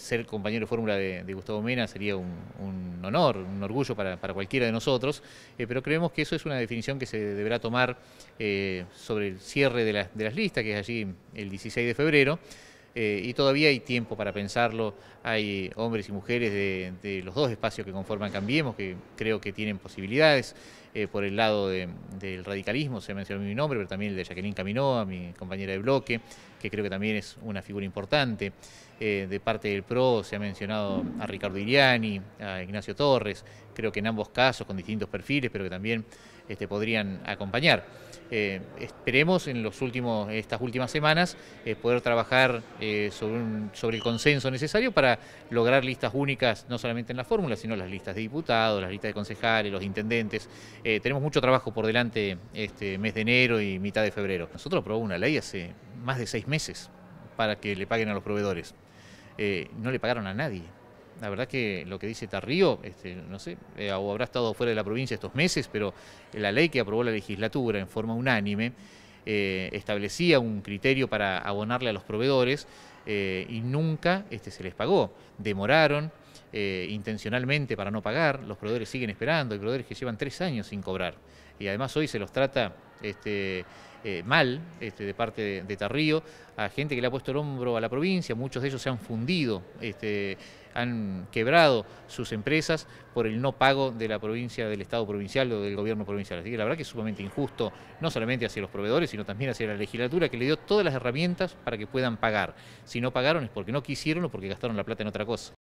Ser compañero de fórmula de, Gustavo Mena sería un, honor, un orgullo para, cualquiera de nosotros, eh, pero creemos que eso es una definición que se deberá tomar eh, sobre el cierre de, las listas, que es allí el 16 de febrero, eh, y todavía hay tiempo para pensarlo, hay hombres y mujeres de los dos espacios que conforman Cambiemos, que creo que tienen posibilidades, eh, por el lado del radicalismo, se ha mencionado mi nombre, pero también el de Jacqueline Caminoa, mi compañera de bloque, que creo que también es una figura importante. Eh, de parte del PRO se ha mencionado a Ricardo Iriani, a Ignacio Torres, creo que en ambos casos con distintos perfiles, pero que también este, podrían acompañar. Eh, esperemos en los últimos, estas últimas semanas poder trabajar sobre, sobre, el consenso necesario para lograr listas únicas, no solamente en la fórmula, sino las listas de diputados, las listas de concejales, los intendentes, eh, tenemos mucho trabajo por delante este mes de enero y mitad de febrero. Nosotros aprobamos una ley hace más de seis meses para que le paguen a los proveedores. Eh, no le pagaron a nadie. La verdad que lo que dice Tarrío, este, no sé, eh, o habrá estado fuera de la provincia estos meses, pero la ley que aprobó la legislatura en forma unánime establecía un criterio para abonarle a los proveedores y nunca este, se les pagó. Demoraron. Eh, intencionalmente para no pagar, los proveedores siguen esperando, hay proveedores que llevan tres años sin cobrar y además hoy se los trata este, eh, mal este, de parte de, Tarrío a gente que le ha puesto el hombro a la provincia, muchos de ellos se han fundido, este, han quebrado sus empresas por el no pago de la provincia, del Estado provincial o del gobierno provincial. Así que la verdad que es sumamente injusto, no solamente hacia los proveedores, sino también hacia la legislatura que le dio todas las herramientas para que puedan pagar. Si no pagaron es porque no quisieron o porque gastaron la plata en otra cosa.